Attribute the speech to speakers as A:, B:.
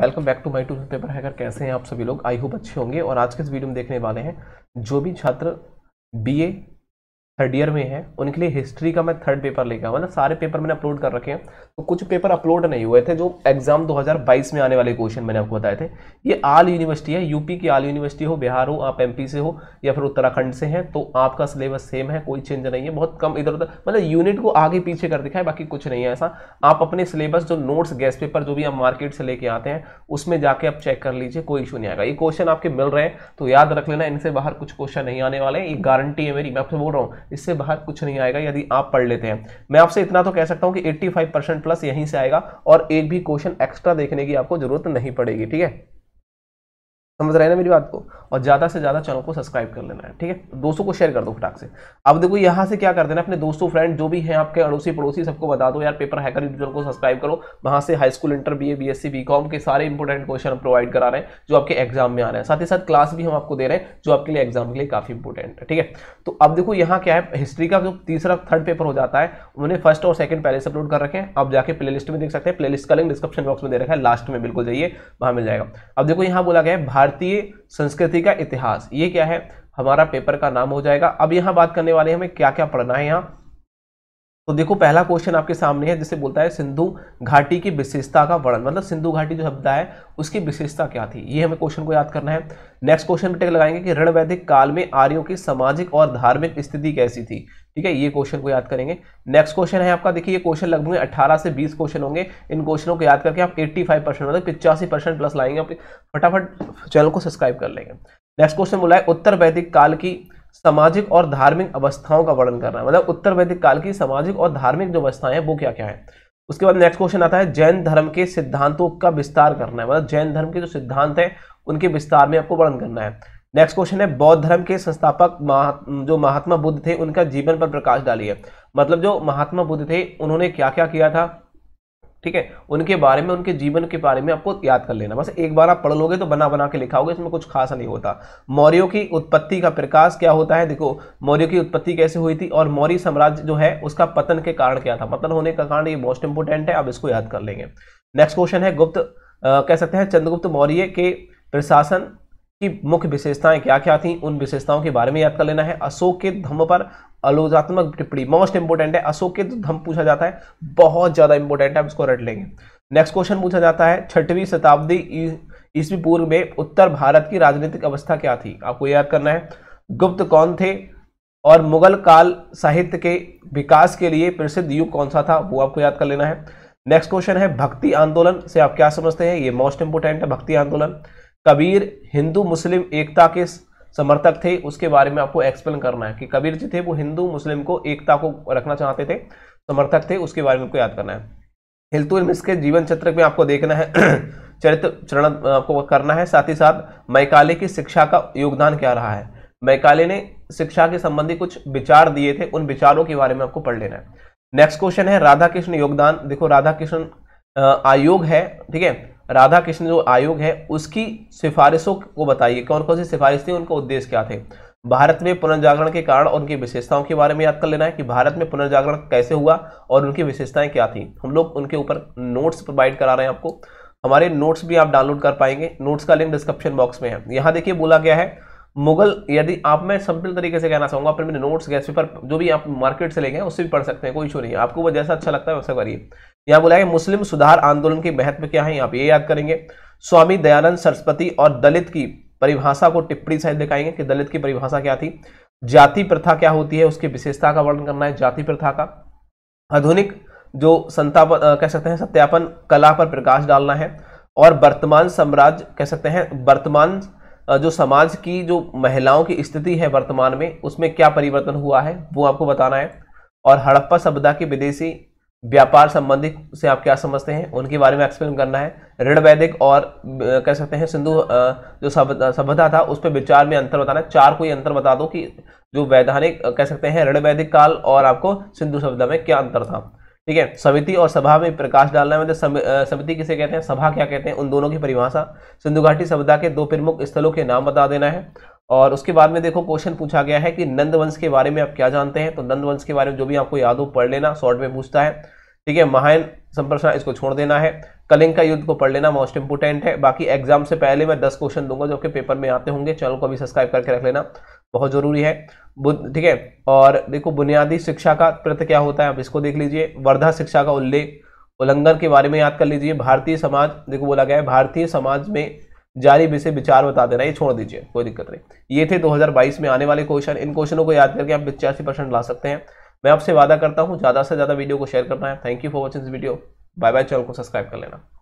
A: welcome back to my to paper hacker कैसे हैं आप सभी लोग आई होप अच्छे होंगे और आज के इस वीडियो में देखने वाले हैं जो भी छात्र बीए थर्ड ईयर में है उनके लिए हिस्ट्री का मैं थर्ड पेपर लेकर मतलब सारे पेपर मैंने अपलोड कर रखे हैं तो कुछ पेपर अपलोड नहीं हुए थे जो एग्जाम 2022 में आने वाले क्वेश्चन मैंने आपको बताए थे ये आल यूनिवर्सिटी है यूपी की आल यूनिवर्सिटी हो बिहार हो आप एमपी से हो या फिर उत्तराखंड से हैं तो आपका सिलेबस सेम है कोई चेंज नहीं है बहुत कम इधर उधर मतलब यूनिट को आगे पीछे कर दिखाए बाकी कुछ नहीं है ऐसा आप अपने सिलेबस जो नोट्स गैस पेपर जो भी आप मार्केट से लेके आते हैं उसमें जाके आप चेक कर लीजिए कोई इशू नहीं आएगा ये क्वेश्चन आपके मिल रहे हैं तो याद रख लेना इनसे बाहर कुछ क्वेश्चन नहीं आने वाले ये गारंटी है मेरी मैं आपसे बोल रहा हूँ इससे बाहर कुछ नहीं आएगा यदि आप पढ़ लेते हैं मैं आपसे इतना तो कह सकता हूं कि 85 परसेंट प्लस यहीं से आएगा और एक भी क्वेश्चन एक्स्ट्रा देखने की आपको जरूरत नहीं पड़ेगी ठीक है समझ रहे हैं ना मेरी बात को और ज़्यादा से ज़्यादा चैनल को सब्सक्राइब कर लेना है ठीक है दोस्तों को शेयर कर दो फटाक से अब देखो यहाँ से क्या कर देना अपने दोस्तों फ्रेंड जो भी हैं आपके अड़ोसी पड़ोसी सबको बता दो यार पेपर हैकर यूट्यूब को सब्सक्राइब करो वहाँ से high school inter B A B S C B com के सारे इंपॉर्टेंट क्वेश्चन प्रोवाइड करा रहे हैं जो आपके एग्जाम में आ रहे हैं साथ ही साथ क्लास भी हम आपको दे रहे हैं जो आपके लिए एग्जाम के लिए काफ़ी इंपॉर्टेंट है ठीक है तो अब देखो यहाँ क्या है हिस्ट्री का जो तीसरा थर्ड पेपर हो जाता है उन्होंने फर्स्ट और सेकंड पहले से अपलोड कर रखे हैं आप जाके प्ले में देख सकते हैं प्ले का लिंक डिस्क्रिप्शन बॉक्स में दे रखा है लास्ट में बिल्कुल जाइए वहाँ मिल जाएगा अब देखो यहाँ बोला गया है भारतीय संस्कृति का इतिहास ये क्या है हमारा पेपर का नाम हो जाएगा अब यहाँ बात करने वाले हमें क्या क्या पढ़ना है यहाँ तो देखो पहला क्वेश्चन आपके सामने है जिसे बोलता है सिंधु घाटी की विशेषता का वर्णन मतलब सिंधु घाटी जो शब्द है उसकी विशेषता क्या थी ये हमें क्वेश्चन को याद करना है नेक्स्ट क्वेश्चन टेक लगाएंगे कि ऋण वैदिक काल में आर्यों की सामाजिक और धार्मिक स्थिति कैसी थी ठीक है ये क्वेश्चन को याद करेंगे नेक्स्ट क्वेश्चन है आपका देखिए ये क्वेश्चन लगभग अठारह से बीस क्वेश्चन होंगे इन क्वेश्चनों को याद करके आप फाइव परसेंट मतलब पिचासी परसेंट प्लस लाएंगे आप फटाफट चैनल को सब्सक्राइब कर लेंगे नेक्स्ट क्वेश्चन बोला है उत्तर वैदिक काल की सामाजिक और धार्मिक अवस्थाओं का वर्णन करना है मतलब उत्तर वैदिक काल की सामाजिक और धार्मिक जो अवस्थाएं हैं वो क्या क्या है उसके बाद नेक्स्ट क्वेश्चन आता है जैन धर्म के सिद्धांतों का विस्तार करना है मतलब जैन धर्म के जो सिद्धांत हैं उनके विस्तार में आपको वर्णन करना है नेक्स्ट क्वेश्चन है बौद्ध धर्म के संस्थापक महा जो महात्मा बुद्ध थे उनका जीवन पर प्रकाश डालिए मतलब जो महात्मा बुद्ध थे उन्होंने क्या क्या किया था ठीक है उनके बारे में उनके जीवन के बारे में आपको याद कर लेना बस एक बार आप पढ़ लोगे तो बना बना के लिखाओगे इसमें कुछ खास नहीं होता मौर्यों की उत्पत्ति का प्रकाश क्या होता है देखो मौर्यों की उत्पत्ति कैसे हुई थी और मौर्य साम्राज्य जो है उसका पतन के कारण क्या था पतन होने का कारण ये मोस्ट इंपोर्टेंट है आप इसको याद कर लेंगे नेक्स्ट क्वेश्चन है गुप्त कह सकते हैं चंद्रगुप्त मौर्य के प्रशासन की मुख्य विशेषताएं क्या क्या थी उन विशेषताओं के बारे में याद कर लेना है अशोक के धम्म पर आलोचनात्मक टिप्पणी मोस्ट इंपोर्टेंट है अशोक के तो धम पूछा जाता है बहुत ज़्यादा इंपोर्टेंट है हम इसको रट लेंगे नेक्स्ट क्वेश्चन पूछा जाता है छठवीं शताब्दी ईस्वी पूर्व में उत्तर भारत की राजनीतिक अवस्था क्या थी आपको याद करना है गुप्त कौन थे और मुगल काल साहित्य के विकास के लिए प्रसिद्ध युग कौन सा था वो आपको याद कर लेना है नेक्स्ट क्वेश्चन है भक्ति आंदोलन से आप क्या समझते हैं ये मोस्ट इंपोर्टेंट है भक्ति आंदोलन कबीर हिंदू मुस्लिम एकता के समर्थक थे उसके बारे में आपको एक्सप्लेन करना है कि कबीर जी थे वो हिंदू मुस्लिम को एकता को रखना चाहते थे समर्थक थे उसके बारे में आपको याद करना है हिलतुल मिस के जीवन चरित्र में आपको देखना है चरित्र चरण आपको करना है साथ ही साथ मैकाले की शिक्षा का योगदान क्या रहा है मैकाले ने शिक्षा के संबंधी कुछ विचार दिए थे उन विचारों के बारे में आपको पढ़ लेना है नेक्स्ट क्वेश्चन है राधा कृष्ण योगदान देखो राधा कृष्ण आयोग है ठीक है राधा कृष्ण जो आयोग है उसकी सिफारिशों को बताइए कौन कौन सी सिफारिश थी उनका उद्देश्य क्या थे भारत में पुनर्जागरण के कारण और उनकी विशेषताओं के बारे में याद कर लेना है कि भारत में पुनर्जागरण कैसे हुआ और उनकी विशेषताएं क्या थी हम लोग उनके ऊपर नोट्स प्रोवाइड करा रहे हैं आपको हमारे नोट्स भी आप डाउनलोड कर पाएंगे नोट्स का लिंक डिस्क्रिप्शन बॉक्स में है यहाँ देखिए बोला गया है मुगल यदि आप मैं सिंपल तरीके से कहना चाहूँगा अपने मेरे नोट्स गैस पेपर जो भी आप मार्केट से लेंगे उससे भी पढ़ सकते हैं कोई इशू नहीं है आपको वो जैसा अच्छा लगता है वैसा करिए यहाँ बोला है मुस्लिम सुधार आंदोलन के महत्व क्या है आप ये याद करेंगे स्वामी दयानंद सरस्वती और दलित की परिभाषा को टिप्पणी सहित दिखाएंगे कि दलित की परिभाषा क्या थी जाति प्रथा क्या होती है उसकी विशेषता का वर्णन करना है जाति प्रथा का आधुनिक जो संतापन कह सकते हैं सत्यापन कला पर प्रकाश डालना है और वर्तमान साम्राज्य कह सकते हैं वर्तमान जो समाज की जो महिलाओं की स्थिति है वर्तमान में उसमें क्या परिवर्तन हुआ है वो आपको बताना है और हड़प्पा सभ्यता की विदेशी व्यापार संबंधी से आप क्या समझते हैं उनके बारे में एक्सप्लेन करना है ऋण वैदिक और कह सकते हैं सिंधु जो सभ्यता था उस पर विचार में अंतर बताना चार कोई अंतर बता दो कि जो वैधानिक कह सकते हैं ऋण वैदिक काल और आपको सिंधु सभ्यता में क्या अंतर था ठीक है समिति और सभा में प्रकाश डालना है मतलब समिति किसे कहते हैं सभा क्या कहते हैं उन दोनों की परिभाषा सिंधु घाटी सभ्यता के दो प्रमुख स्थलों के नाम बता देना है और उसके बाद में देखो क्वेश्चन पूछा गया है कि नंद वंश के बारे में आप क्या जानते हैं तो नंद वंश के बारे में जो भी आपको याद हो पढ़ लेना शॉर्ट में पूछता है ठीक है महान संप्रसार इसको छोड़ देना है कलिंग का युद्ध को पढ़ लेना मोस्ट इंपोर्टेंट है बाकी एग्जाम से पहले मैं दस क्वेश्चन दूंगा जो कि पेपर में आते होंगे चैनल को भी सब्सक्राइब करके रख लेना बहुत जरूरी है ठीक है और देखो बुनियादी शिक्षा का प्रत क्या होता है आप इसको देख लीजिए वर्धा शिक्षा का उल्लेख उल्लंघन के बारे में याद कर लीजिए भारतीय समाज देखो बोला गया है भारतीय समाज में जारी विषय विचार बता देना ये छोड़ दीजिए कोई दिक्कत नहीं ये थे 2022 में आने वाले क्वेश्चन इन क्वेश्चनों को याद करके आप पिचासी परसेंट ला सकते हैं मैं आपसे वादा करता हूँ ज़्यादा से ज़्यादा वीडियो को शेयर करना है thank you for watching this video bye bye channel को सब्सक्राइब कर लेना